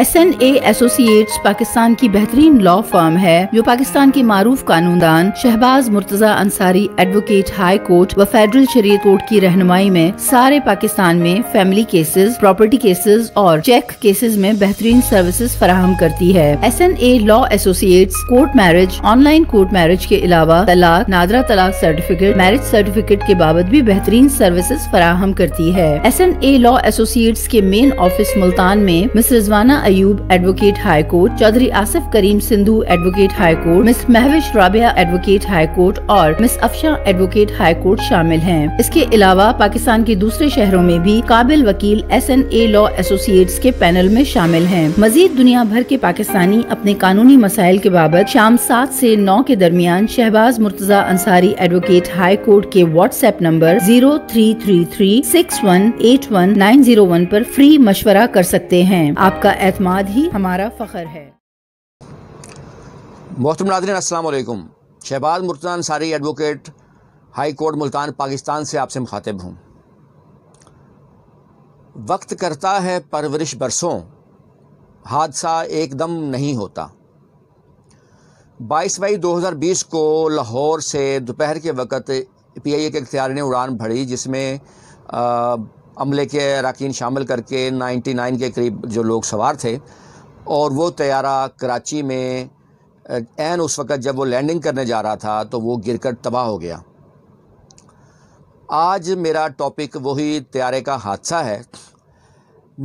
S N associates Pakistan की बेहतरीन law firm है जो पाकिस्तान के मारूफ कानूनदान Shahbaz Murtaza Ansari advocate high court व फेडरल शरीय कोर्ट की रहनुमाई में सारे पाकिस्तान में फैमिली केसेस प्रॉपर्टी केसेस और चेक केसेस में बेहतरीन सर्विसेज फराहम करती है S N A law associates court marriage online court marriage के अलावा तलाक नादरा तलाक सर्टिफिकेट मैरिज सर्टिफिकेट के बाबत भी बेहतरीन सर्विसेज फराहम करती है S N A law associates के मेन ऑफिस मुल्तान में miss Rizwana Ayub advocate high court Chaudhry Asif Karim Sindhu advocate high court miss Mahwish Rabia advocate high court और miss Afsha advocate high court शामिल हैं इसके अलावा पाकिस्तान के दूसरे शहरों में भी काबिल वकील S N A law associates के पैनल में शामिल हैं मजीद दुनिया भर के पाकिस्तानी अपने कानूनी मसाइल के बाबत शाम सात ऐसी नौ के दरमियान Shahbaz Murtaza Ansari advocate high court के WhatsApp number zero three three three six one eight one nine zero one आरोप फ्री मशवरा कर सकते हैं आपका अतमाद ही हमारा फ़ख्र है मोहतम नाजरन असलकुम Shahbaz Murtaza Ansari advocate high court Multan Pakistan से आपसे मुखातिब हूँ वक्त करता है परवरिश बरसों हादसा एकदम नहीं होता बाईस मई 2020 को लाहौर से दोपहर के वक्त पी आई ए के अख्तियार ने उड़ान भरी जिसमें अमले के अरकान शामिल करके 99 के करीब जो लोग सवार थे और वो तैयारा कराची में एन उस वक़्त जब वो लैंडिंग करने जा रहा था तो वो गिर कर तबाह हो गया आज मेरा टॉपिक वही तैयारे का हादसा है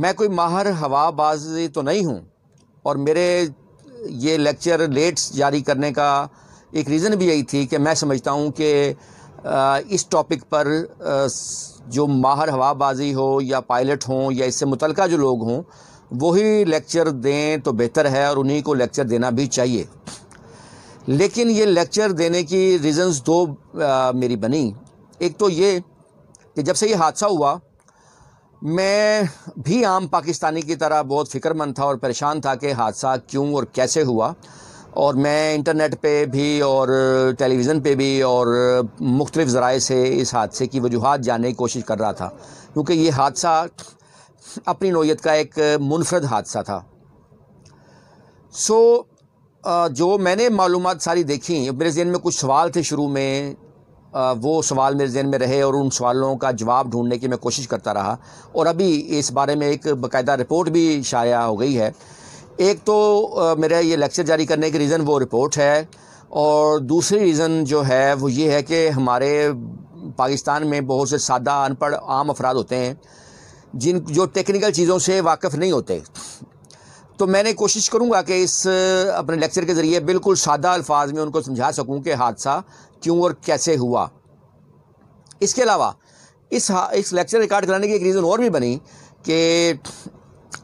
मैं कोई माहर हवाबाजी तो नहीं हूँ और मेरे ये लेक्चर लेट्स जारी करने का एक रीज़न भी यही थी कि मैं समझता हूँ कि इस टॉपिक पर जो माहर हवाबाजी हो या पायलट हों या इससे मुतल जो लोग हों वही लेक्चर दें तो बेहतर है और उन्हीं को लेक्चर देना भी चाहिए लेकिन ये लेक्चर देने की रीज़न्स दो आ, मेरी बनी एक तो ये कि जब से ये हादसा हुआ मैं भी आम पाकिस्तानी की तरह बहुत फ़िक्रमंद था और परेशान था कि हादसा क्यों और कैसे हुआ और मैं इंटरनेट पे भी और टेलीविज़न पे भी और मुख्तलिफ़ ज़राए से इस हादसे की वजूहत जानने की कोशिश कर रहा था क्योंकि ये हादसा अपनी नोयत का एक मुनफरद हादसा था सो जो मैंने मालूम सारी देखी मेरे जहन में कुछ सवाल थे शुरू में वो सवाल मेरे जहन में रहे और उन सवालों का जवाब ढूंढने की मैं कोशिश करता रहा और अभी इस बारे में एक बाकायदा रिपोर्ट भी शाया हो गई है एक तो मेरा ये लेक्चर जारी करने की रीज़न वो रिपोर्ट है और दूसरी रीज़न जो है वो ये है कि हमारे पाकिस्तान में बहुत से सादा अनपढ़ आम अफराद होते हैं जिन जो टेक्निकल चीज़ों से वाकफ नहीं होते तो मैंने कोशिश करूँगा कि इस अपने लेक्चर के ज़रिए बिल्कुल सादा अल्फाज में उनको समझा सकूँ कि हादसा क्यों और कैसे हुआ इसके अलावा इस इस लेक्चर रिकॉर्ड कराने की एक रीज़न और भी बनी कि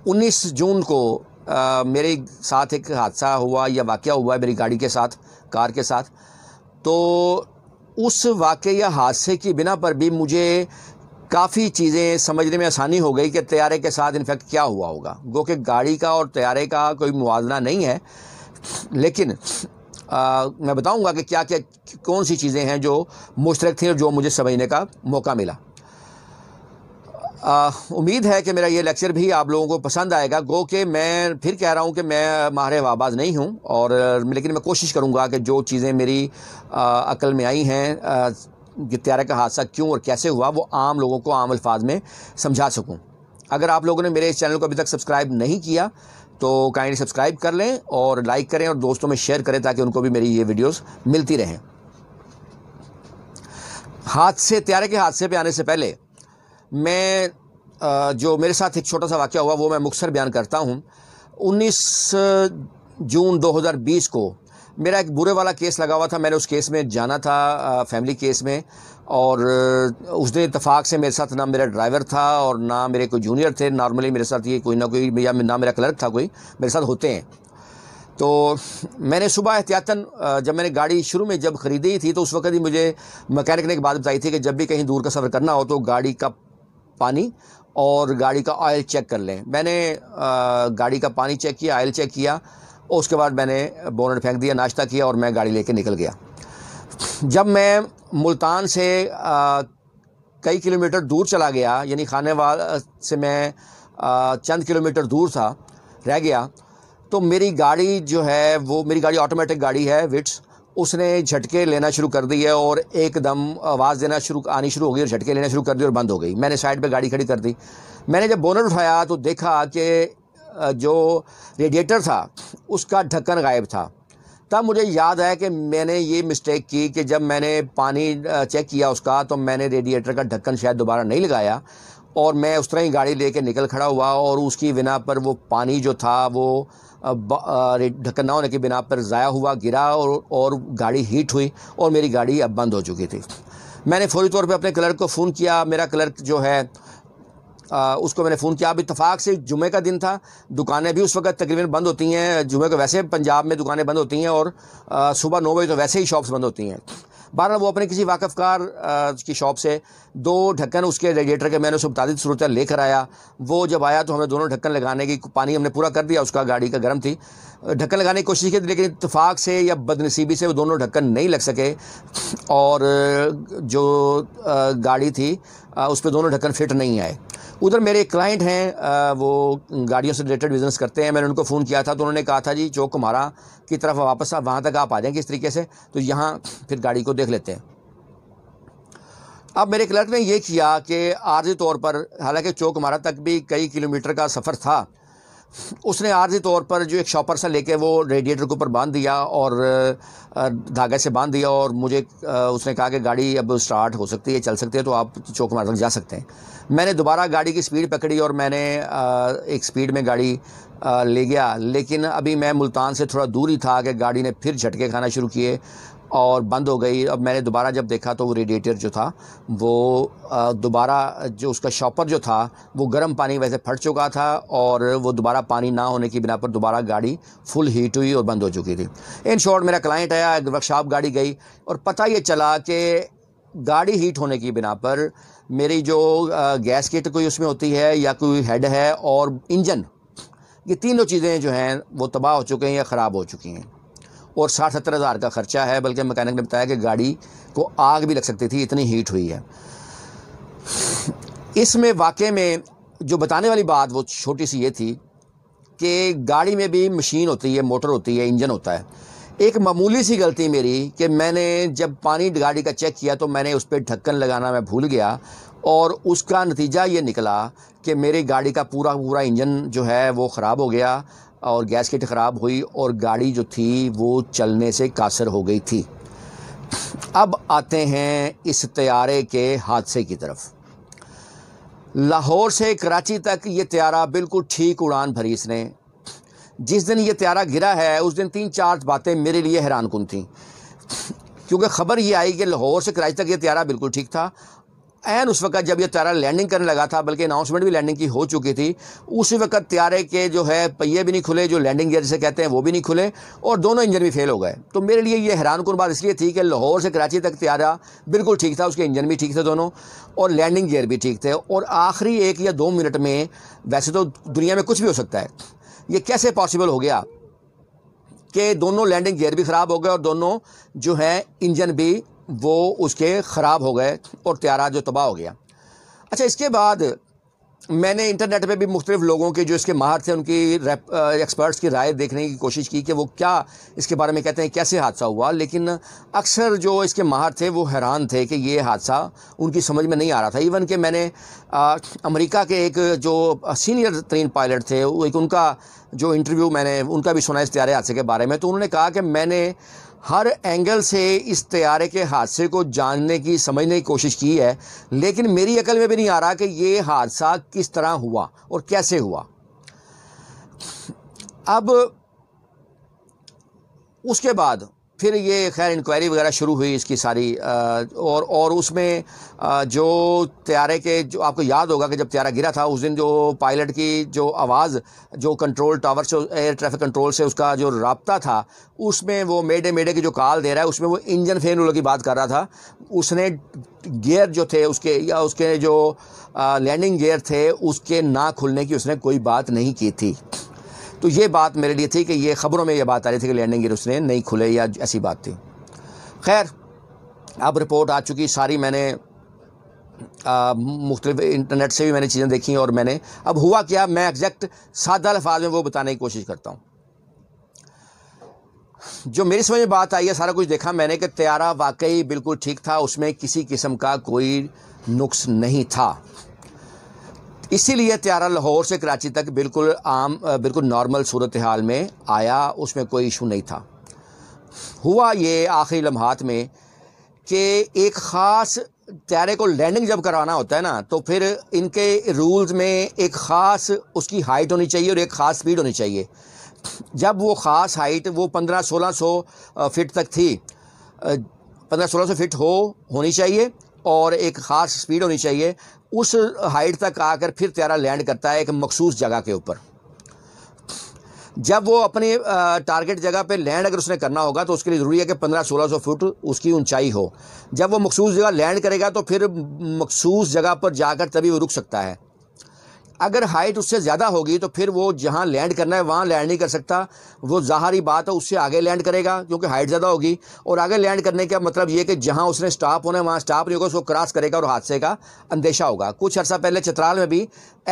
19 जून को आ, मेरे साथ एक हादसा हुआ या वाक़ हुआ है मेरी गाड़ी के साथ कार के साथ तो उस वाक़ या हादसे की बिना पर भी मुझे काफ़ी चीज़ें समझने में आसानी हो गई कि तैयारे के साथ इनफेक्ट क्या हुआ होगा गो कि गाड़ी का और तैयारे का कोई मुआजना नहीं है लेकिन आ, मैं बताऊंगा कि क्या क्या कौन सी चीज़ें हैं जो मुश्तरक थी और जो मुझे समझने का मौका मिला उम्मीद है कि मेरा ये लेक्चर भी आप लोगों को पसंद आएगा गो कि मैं फिर कह रहा हूँ कि मैं माहर वाबाज नहीं हूँ और लेकिन मैं कोशिश करूँगा कि जो चीज़ें मेरी अकल में आई हैं गित्यारा का हादसा क्यों और कैसे हुआ वो आम लोगों को आम अल्फाज में समझा सकूँ अगर आप लोगों ने मेरे इस चैनल को अभी तक सब्सक्राइब नहीं किया तो काइंडली सब्सक्राइब कर लें और लाइक करें और दोस्तों में शेयर करें ताकि उनको भी मेरी ये वीडियोस मिलती रहें हादसे त्यारे के हादसे पे आने से पहले मैं जो मेरे साथ एक छोटा सा वाक़ हुआ वो मैं मुख्तर बयान करता हूँ 19 जून 2020 को मेरा एक बुरे वाला केस लगा हुआ था मैंने उस केस में जाना था फैमिली केस में और उस दिन इतफाक़ से मेरे साथ ना मेरा ड्राइवर था और ना मेरे कोई जूनियर थे नॉर्मली मेरे साथ ये कोई ना कोई या ना मेरा क्लर्क था कोई मेरे साथ होते हैं तो मैंने सुबह एहतियातन जब मैंने गाड़ी शुरू में जब ख़रीदी थी तो उस वक्त ही मुझे मकैनिक ने एक बात बताई थी कि जब भी कहीं दूर का सफ़र करना हो तो गाड़ी का पानी और गाड़ी का ऑयल चेक कर लें मैंने आ, गाड़ी का पानी चेक किया ऑयल चेक किया उसके बाद मैंने बोनट फेंक दिया नाश्ता किया और मैं गाड़ी लेके निकल गया जब मैं मुल्तान से आ, कई किलोमीटर दूर चला गया यानी खाने वाल से मैं आ, चंद किलोमीटर दूर था रह गया तो मेरी गाड़ी जो है वो मेरी गाड़ी ऑटोमेटिक गाड़ी है विट्स उसने झटके लेना शुरू कर दिया और एकदम आवाज़ देना शुरू आनी शुरू हो गई और झटके लेना शुरू कर दिए और बंद हो गई मैंने साइड पे गाड़ी खड़ी कर दी मैंने जब बोनर उठाया तो देखा कि जो रेडिएटर था उसका ढक्कन गायब था तब मुझे याद आया कि मैंने ये मिस्टेक की कि जब मैंने पानी चेक किया उसका तो मैंने रेडिएटर का ढक्कन शायद दोबारा नहीं लगाया और मैं उस तरह ही गाड़ी लेके निकल खड़ा हुआ और उसकी बिना पर वो पानी जो था वो ढक्कन ना होने की बिना पर ज़ाया हुआ गिरा और और गाड़ी हीट हुई और मेरी गाड़ी अब बंद हो चुकी थी मैंने फौरी तौर पे अपने क्लर्क को फ़ोन किया मेरा क्लर्क जो है आ, उसको मैंने फ़ोन किया अब इतफाक़ से जुमे का दिन था दुकानें भी उस वक्त तकरीबन बंद होती हैं जुमे को वैसे पंजाब में दुकानें बंद होती हैं और सुबह नौ बजे तो वैसे ही शॉप्स बंद होती हैं बहरहाल वो अपने किसी वाकफ़ कार की शॉप से दो ढक्कन उसके रेडिएटर के मैंने उसे मुताद सूरत लेकर आया वो जब आया तो हमने दोनों ढक्कन लगाने की पानी हमने पूरा कर दिया उसका गाड़ी का गर्म थी ढक्कन लगाने की कोशिश की लेकिन इतफाक़ से या बदनसीबी से वो दोनों ढक्कन नहीं लग सके और जो गाड़ी थी उस पर दोनों ढक्कन फिट नहीं आए उधर मेरे क्लाइंट हैं वो गाड़ियों से रिलेटेड बिज़नेस करते हैं मैंने उनको फ़ोन किया था तो उन्होंने कहा था जी चौक कुमारा की तरफ वापस आप वहाँ तक आप आ जाएँ किस तरीके से तो यहाँ फिर गाड़ी को देख लेते हैं अब मेरे क्लर्क ने यह किया कि आर्जी तौर पर हालांकि चौक कुमारा तक भी कई किलोमीटर का सफ़र था उसने आर्जी तौर पर जो एक शॉपर सा लेके वो रेडिएटर के ऊपर बांध दिया और धागे से बांध दिया और मुझे उसने कहा कि गाड़ी अब स्टार्ट हो सकती है चल सकती है तो आप चौक मार तक जा सकते हैं मैंने दोबारा गाड़ी की स्पीड पकड़ी और मैंने एक स्पीड में गाड़ी ले गया लेकिन अभी मैं मुल्तान से थोड़ा दूर ही था कि गाड़ी ने फिर झटके खाना शुरू किए और बंद हो गई अब मैंने दोबारा जब देखा तो वो रेडिएटर जो था वो दोबारा जो उसका शॉपर जो था वो गर्म पानी वैसे फट चुका था और वो दोबारा पानी ना होने की बिना पर दोबारा गाड़ी फुल हीट हुई और बंद हो चुकी थी इन शॉर्ट मेरा क्लाइंट आया एक वर्कशॉप गाड़ी गई और पता ये चला कि गाड़ी हीट होने की बिना पर मेरी जो गैस किट कोई उसमें होती है या कोई हेड है और इंजन ये तीनों चीज़ें जो हैं वो तबाह हो चुके हैं या ख़राब हो चुकी हैं और साठ सत्तर हज़ार का ख़र्चा है बल्कि मैकेनिक ने बताया कि गाड़ी को आग भी लग सकती थी इतनी हीट हुई है इसमें वाक़े में जो बताने वाली बात वो छोटी सी ये थी कि गाड़ी में भी मशीन होती है मोटर होती है इंजन होता है एक मामूली सी गलती मेरी कि मैंने जब पानी गाड़ी का चेक किया तो मैंने उस पर ढक्कन लगाना मैं भूल गया और उसका नतीजा ये निकला कि मेरी गाड़ी का पूरा पूरा इंजन जो है वो ख़राब हो गया और गैस किट ख़राब हुई और गाड़ी जो थी वो चलने से कासर हो गई थी अब आते हैं इस त्यारे के हादसे की तरफ लाहौर से कराची तक ये त्यारा बिल्कुल ठीक उड़ान भरी इसने जिस दिन ये त्यारा गिरा है उस दिन तीन चार बातें मेरे लिए हैरान कन थी क्योंकि ख़बर ये आई कि लाहौर से कराची तक ये त्यारा बिल्कुल ठीक था एन उस वक्त जब यह त्यारा लैंडिंग करने लगा था बल्कि अनाउंसमेंट भी लैंडिंग की हो चुकी थी उसी वक्त त्यारे के जो है पहिए भी नहीं खुले जो लैंडिंग गियर जिसे कहते हैं वो भी नहीं खुले और दोनों इंजन भी फेल हो गए तो मेरे लिए ये हैरान कन बात इसलिए थी कि लाहौर से कराची तक त्यारा बिल्कुल ठीक था उसके इंजन भी ठीक थे दोनों और लैंडिंग गियर भी ठीक थे और आखिरी एक या दो मिनट में वैसे तो दुनिया में कुछ भी हो सकता है ये कैसे पॉसिबल हो गया कि दोनों लैंडिंग गियर भी ख़राब हो गए और दोनों जो है इंजन भी वो उसके ख़राब हो गए और त्यारा जो तबाह हो गया अच्छा इसके बाद मैंने इंटरनेट पे भी मुख्तलिफ लोगों के जो इसके माहर थे उनकी एक्सपर्ट्स की राय देखने की कोशिश की कि वो क्या इसके बारे में कहते हैं कैसे हादसा हुआ लेकिन अक्सर जो इसके माहर थे वो हैरान थे कि ये हादसा उनकी समझ में नहीं आ रहा था इवन कि मैंने अमेरिका के एक जो सीनियर तरीन पायलट थे एक उनका जो इंटरव्यू मैंने उनका भी सुना इस त्यारे हादसे के बारे में तो उन्होंने कहा कि मैंने हर एंगल से इस तैयारे के हादसे को जानने की समझने की कोशिश की है लेकिन मेरी अकल में भी नहीं आ रहा कि ये हादसा किस तरह हुआ और कैसे हुआ अब उसके बाद फिर ये खैर इंक्वायरी वगैरह शुरू हुई इसकी सारी और और उसमें जो त्यारे के जो आपको याद होगा कि जब त्यारा गिरा था उस दिन जो पायलट की जो आवाज़ जो कंट्रोल टावर से एयर ट्रैफिक कंट्रोल से उसका जो रबता था उसमें वो मेडे मेडे की जो कॉल दे रहा है उसमें वो इंजन फेल की बात कर रहा था उसने गियर जो थे उसके या उसके जो लैंडिंग गियर थे उसके ना खुलने की उसने कोई बात नहीं की थी तो ये बात मेरे लिए थी कि ये ख़बरों में ये बात आ रही थी कि लैंडिंग गियर उसने नहीं खुले या ऐसी बात थी खैर अब रिपोर्ट आ चुकी सारी मैंने मुख्तलिफ इंटरनेट से भी मैंने चीज़ें देखी और मैंने अब हुआ क्या मैं एग्जैक्ट सादा लफाज में वो बताने की कोशिश करता हूँ जो मेरी समझ में बात आई है सारा कुछ देखा मैंने कि त्यारा वाकई बिल्कुल ठीक था उसमें किसी किस्म का कोई नुक्स नहीं था इसीलिए त्यारा लाहौर से कराची तक बिल्कुल आम बिल्कुल नॉर्मल सूरत हाल में आया उसमें कोई इशू नहीं था हुआ ये आखिरी लम्हात में कि एक ख़ास त्यारे को लैंडिंग जब करवाना होता है ना तो फिर इनके रूल्स में एक ख़ास उसकी हाइट होनी चाहिए और एक ख़ास स्पीड होनी चाहिए जब वो ख़ास हाइट वो पंद्रह सोलह सौ फिट तक थी पंद्रह सोलह सौ फिट हो होनी चाहिए और एक ख़ास स्पीड होनी चाहिए उस हाइट तक आकर फिर त्यारा लैंड करता है एक मखसूस जगह के ऊपर जब वो अपने टारगेट जगह पे लैंड अगर उसने करना होगा तो उसके लिए ज़रूरी है कि पंद्रह सोलह सौ फुट उसकी ऊंचाई हो जब वो मखसूस जगह लैंड करेगा तो फिर मखसूस जगह पर जाकर तभी वो रुक सकता है अगर हाइट उससे ज़्यादा होगी तो फिर वो जहाँ लैंड करना है वहाँ लैंड नहीं कर सकता वो ज़ाहरी बात है उससे आगे लैंड करेगा क्योंकि हाइट ज़्यादा होगी और आगे लैंड करने का मतलब ये कि जहाँ उसने स्टॉप होना है वहाँ स्टॉप नहीं होगा उसको क्रॉस करेगा और हादसे का अंदेशा होगा कुछ अर्सा पहले चित्राल में भी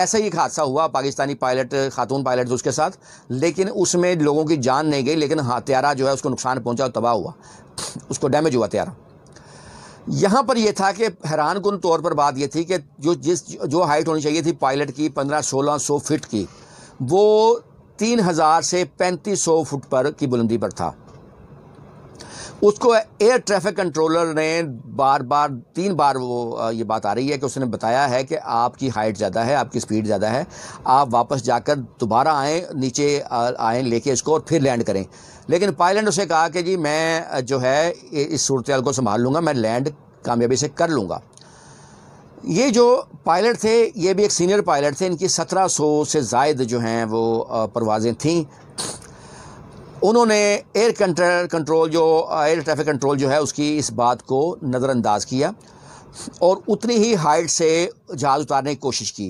ऐसा ही एक हादसा हुआ पाकिस्तानी पायलट खातून पायलट थे उसके साथ लेकिन उसमें लोगों की जान नहीं गई लेकिन हथियारा जो है उसको नुकसान पहुँचा और तबाह हुआ उसको डैमेज हुआ हथियारा यहाँ पर यह था कि हैरान कन तौर पर बात यह थी कि जो जिस जो हाइट होनी चाहिए थी पायलट की पंद्रह सोलह सौ फिट की वो तीन हज़ार से पैंतीस सौ फुट पर की बुलंदी पर था उसको एयर ट्रैफिक कंट्रोलर ने बार बार तीन बार वो ये बात आ रही है कि उसने बताया है कि आपकी हाइट ज़्यादा है आपकी स्पीड ज़्यादा है आप वापस जाकर दोबारा आएँ नीचे आएँ लेके इसको और फिर लैंड करें लेकिन पायलट उसे कहा कि जी मैं जो है इस सूरत को संभाल लूँगा मैं लैंड कामयाबी से कर लूँगा ये जो पायलट थे ये भी एक सीनियर पायलट थे इनकी सत्रह सौ से जायद जो हैं वो परवाज़ें थीं उन्होंने एयर कंट्रोल कंट्रोल जो एयर ट्रैफिक कंट्रोल जो है उसकी इस बात को नज़रअंदाज किया और उतनी ही हाइट से जहाज़ उतारने की कोशिश की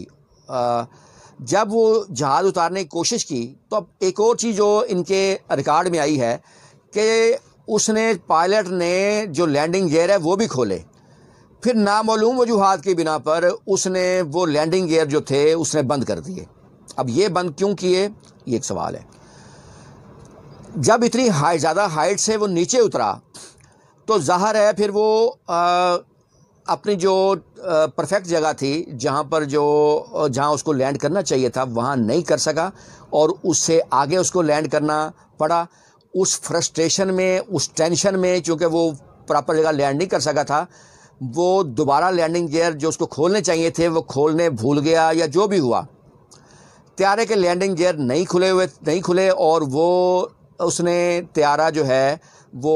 जब वो जहाज़ उतारने की कोशिश की तो अब एक और चीज़ जो इनके रिकॉर्ड में आई है कि उसने पायलट ने जो लैंडिंग गेयर है वो भी खोले फिर नामूम वजूहत की बिना पर उसने वो लैंडिंग गेयर जो थे उसने बंद कर दिए अब ये बंद क्यों किए ये एक सवाल है जब इतनी हाई ज़्यादा हाइट से वो नीचे उतरा तो ज़ाहर है फिर वो आ, अपनी जो परफेक्ट जगह थी जहाँ पर जो जहाँ उसको लैंड करना चाहिए था वहाँ नहीं कर सका और उससे आगे उसको लैंड करना पड़ा उस फ्रस्ट्रेशन में उस टेंशन में चूँकि वो प्रॉपर जगह लैंड नहीं कर सका था वो दोबारा लैंडिंग गेयर जो उसको खोलने चाहिए थे वो खोलने भूल गया या जो भी हुआ त्यारे के लैंडिंग गेयर नहीं खुले हुए नहीं खुले और वो तो उसने त्यारा जो है वो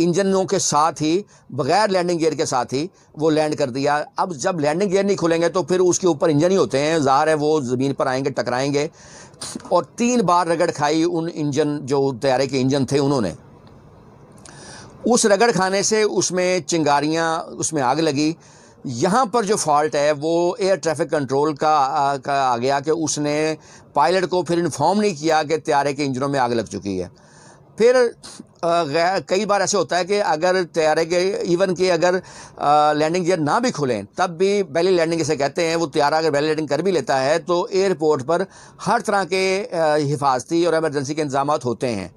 इंजनों के साथ ही बगैर लैंडिंग गियर के साथ ही वो लैंड कर दिया अब जब लैंडिंग गियर नहीं खुलेंगे तो फिर उसके ऊपर इंजन ही होते हैं ज़ाहिर है वो ज़मीन पर आएंगे टकराएंगे और तीन बार रगड़ खाई उन इंजन जो तैयारे के इंजन थे उन्होंने उस रगड़ खाने से उसमें चिंगारियाँ उसमें आग लगी यहाँ पर जो फॉल्ट है वो एयर ट्रैफिक कंट्रोल का आ, का आ गया कि उसने पायलट को फिर इन्फॉर्म नहीं किया कि त्यारे के इंजनों में आग लग चुकी है फिर कई बार ऐसे होता है कि अगर तैयारे के इवन के अगर लैंडिंग गियर ना भी खुलें तब भी बैली लैंडिंग जैसे कहते हैं वो तैयारा अगर बैली लैंडिंग कर भी लेता है तो एयरपोर्ट पर हर तरह के हिफाजती और एमरजेंसी के इंतजाम होते हैं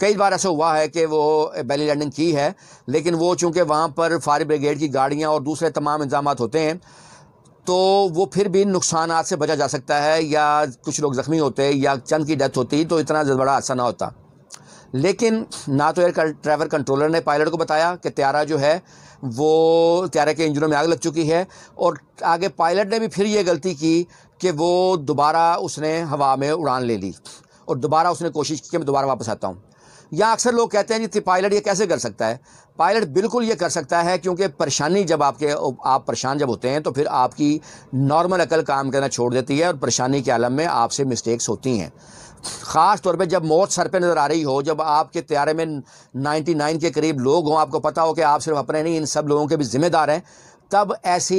कई बार ऐसा हुआ है कि वो बैली लैंडिंग की है लेकिन वो चूँकि वहाँ पर फायर ब्रिगेड की गाड़ियाँ और दूसरे तमाम इंजाम होते हैं तो वो फिर भी नुकसान से बचा जा सकता है या कुछ लोग ज़ख्मी होते या चंद की डेथ होती तो इतना बड़ा हादसा ना होता लेकिन ना तो एयर ट्रैवल कंट्रोलर ने पायलट को बताया कि त्यारा जो है वो त्यारा के इंजनों में आग लग चुकी है और आगे पायलट ने भी फिर ये गलती की कि वो दोबारा उसने हवा में उड़ान ले ली और दोबारा उसने कोशिश की कि मैं दोबारा वापस आता हूँ या अक्सर लोग कहते हैं जी पायलट ये कैसे कर सकता है पायलट बिल्कुल ये कर सकता है क्योंकि परेशानी जब आपके आप परेशान जब होते हैं तो फिर आपकी नॉर्मल अकल काम करना छोड़ देती है और परेशानी के आलम में आपसे मिस्टेक्स होती हैं ख़ास तौर पे जब मौत सर पे नज़र आ रही हो जब आपके त्यारे में 99 के करीब लोग हों आपको पता हो कि आप सिर्फ अपने नहीं इन सब लोगों के भी ज़िम्मेदार हैं तब ऐसी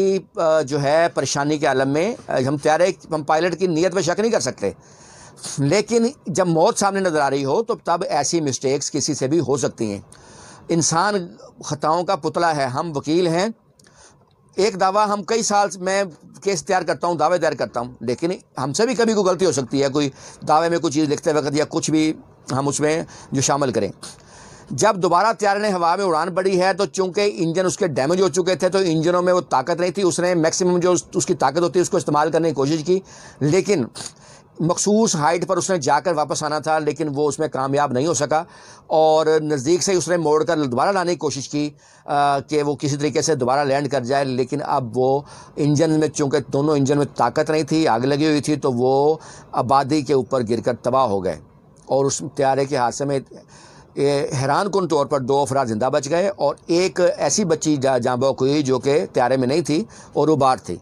जो है परेशानी के आलम में हम त्यारे हम पायलट की नीयत पर शक नहीं कर सकते लेकिन जब मौत सामने नज़र आ रही हो तो तब ऐसी मिस्टेक्स किसी से भी हो सकती हैं इंसान ख़ताओं का पुतला है हम वकील हैं एक दावा हम कई साल मैं केस तैयार करता हूँ दावे तैयार करता हूँ लेकिन हमसे भी कभी कोई गलती हो सकती है कोई दावे में कोई चीज़ लिखते वक्त या कुछ भी हम उसमें जो शामिल करें जब दोबारा तैयार ने हवा में उड़ान पड़ी है तो चूंकि इंजन उसके डैमेज हो चुके थे तो इंजनों में वो ताकत नहीं थी उसने मैक्सिमम जो उसकी ताकत होती है उसको इस्तेमाल करने की कोशिश की लेकिन मखसूस हाइट पर उसने जाकर वापस आना था लेकिन वो उसमें कामयाब नहीं हो सका और नज़दीक से ही उसने मोड़ कर दोबारा लाने की कोशिश की कि वो किसी तरीके से दोबारा लैंड कर जाए लेकिन अब वो इंजन में चूँकि दोनों इंजन में ताकत नहीं थी आग लगी हुई थी तो वो आबादी के ऊपर कर तबाह हो गए और उस त्यारे के हादसे में हैरान कन तौर पर दो अफराद ज़िंदा बच गए और एक ऐसी बच्ची जा जाँबोक हुई जो कि त्यारे में नहीं थी और वो बाहर थी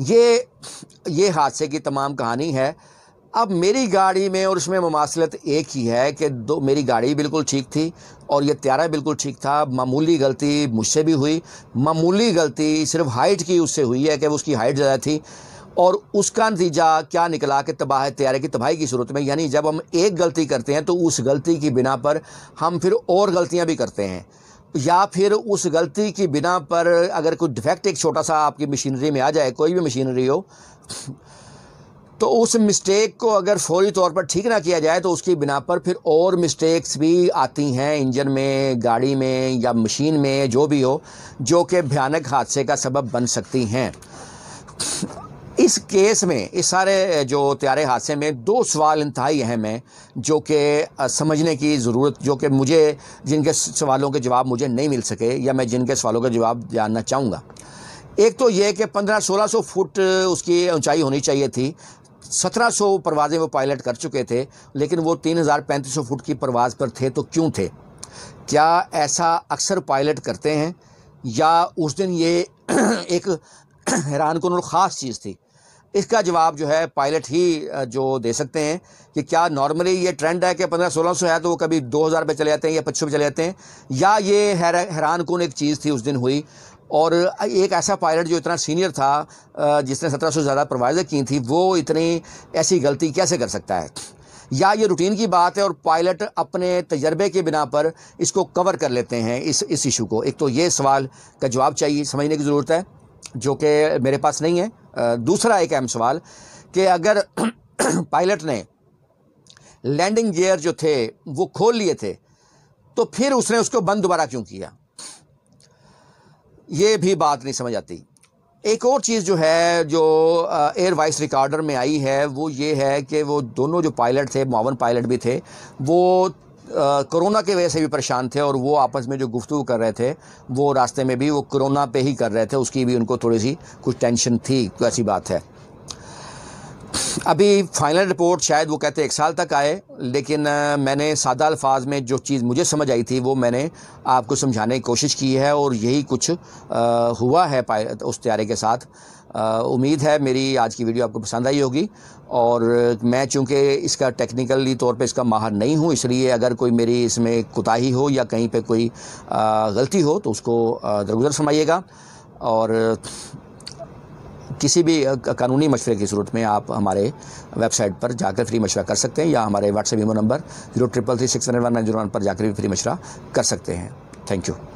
ये ये हादसे की तमाम कहानी है अब मेरी गाड़ी में और उसमें मुमासलत एक ही है कि दो मेरी गाड़ी बिल्कुल ठीक थी और ये त्यारा बिल्कुल ठीक था मामूली गलती मुझसे भी हुई मामूली गलती सिर्फ हाइट की उससे हुई है कि उसकी हाइट ज़्यादा थी और उसका नतीजा क्या निकला कि तबाह त्यारे की तबाही की सूरत में यानी जब हम एक गलती करते हैं तो उस गलती की बिना पर हम फिर और गलतियाँ भी करते हैं या फिर उस गलती की बिना पर अगर कोई डिफेक्ट एक छोटा सा आपकी मशीनरी में आ जाए कोई भी मशीनरी हो तो उस मिस्टेक को अगर फौरी तौर पर ठीक ना किया जाए तो उसकी बिना पर फिर और मिस्टेक्स भी आती हैं इंजन में गाड़ी में या मशीन में जो भी हो जो कि भयानक हादसे का सबब बन सकती हैं इस केस में इस सारे जो त्यारे हादसे में दो सवाल इंतहाई अहम हैं जो कि समझने की ज़रूरत जो कि मुझे जिनके सवालों के जवाब मुझे नहीं मिल सके या मैं जिनके सवालों के जवाब जानना चाहूँगा एक तो ये कि पंद्रह सोलह सौ फुट उसकी ऊंचाई होनी चाहिए थी सत्रह सौ परवाज़ें वो पायलट कर चुके थे लेकिन वो तीन हज़ार पैंतीस सौ फुट की परवाज़ पर थे तो क्यों थे क्या ऐसा अक्सर पायलट करते हैं या उस दिन ये एक हैरान कन और ख़ास चीज़ थी इसका जवाब जो है पायलट ही जो दे सकते हैं कि क्या नॉर्मली ये ट्रेंड है कि पंद्रह सोलह सौ है तो वो कभी दो हज़ार पे चले जाते हैं या पच्चीस पर चले जाते हैं या ये हैरान कन एक चीज़ थी उस दिन हुई और एक ऐसा पायलट जो इतना सीनियर था जिसने सत्रह सौ ज़्यादा प्रोवाइजर की थी वो इतनी ऐसी गलती कैसे कर सकता है या ये रूटीन की बात है और पायलट अपने तजर्बे के बिना पर इसको कवर कर लेते हैं इस इस इशू को एक तो ये सवाल का जवाब चाहिए समझने की ज़रूरत है जो कि मेरे पास नहीं है दूसरा एक अहम सवाल कि अगर पायलट ने लैंडिंग गियर जो थे वो खोल लिए थे तो फिर उसने उसको बंद दोबारा क्यों किया ये भी बात नहीं समझ आती एक और चीज़ जो है जो एयर वाइस रिकॉर्डर में आई है वो ये है कि वो दोनों जो पायलट थे मावन पायलट भी थे वो कोरोना के वजह से भी परेशान थे और वो आपस में जो गुफ्तु कर रहे थे वो रास्ते में भी वो कोरोना पे ही कर रहे थे उसकी भी उनको थोड़ी सी कुछ टेंशन थी तो ऐसी बात है अभी फाइनल रिपोर्ट शायद वो कहते एक साल तक आए लेकिन मैंने सादा अल्फाज में जो चीज़ मुझे समझ आई थी वो मैंने आपको समझाने की कोशिश की है और यही कुछ आ, हुआ है उस त्यारे के साथ उम्मीद है मेरी आज की वीडियो आपको पसंद आई होगी और मैं चूंकि इसका टेक्निकली तौर पे इसका माहर नहीं हूँ इसलिए अगर कोई मेरी इसमें कोताही हो या कहीं पे कोई गलती हो तो उसको दरगुजर फरमाइएगा और किसी भी कानूनी मशवरे की सूरत में आप हमारे वेबसाइट पर जाकर फ्री मशवरा कर सकते हैं या हमारे WhatsApp imo number zero triple three six one nine zero one पर जाकर भी फ्री मशवरा कर सकते हैं थैंक यू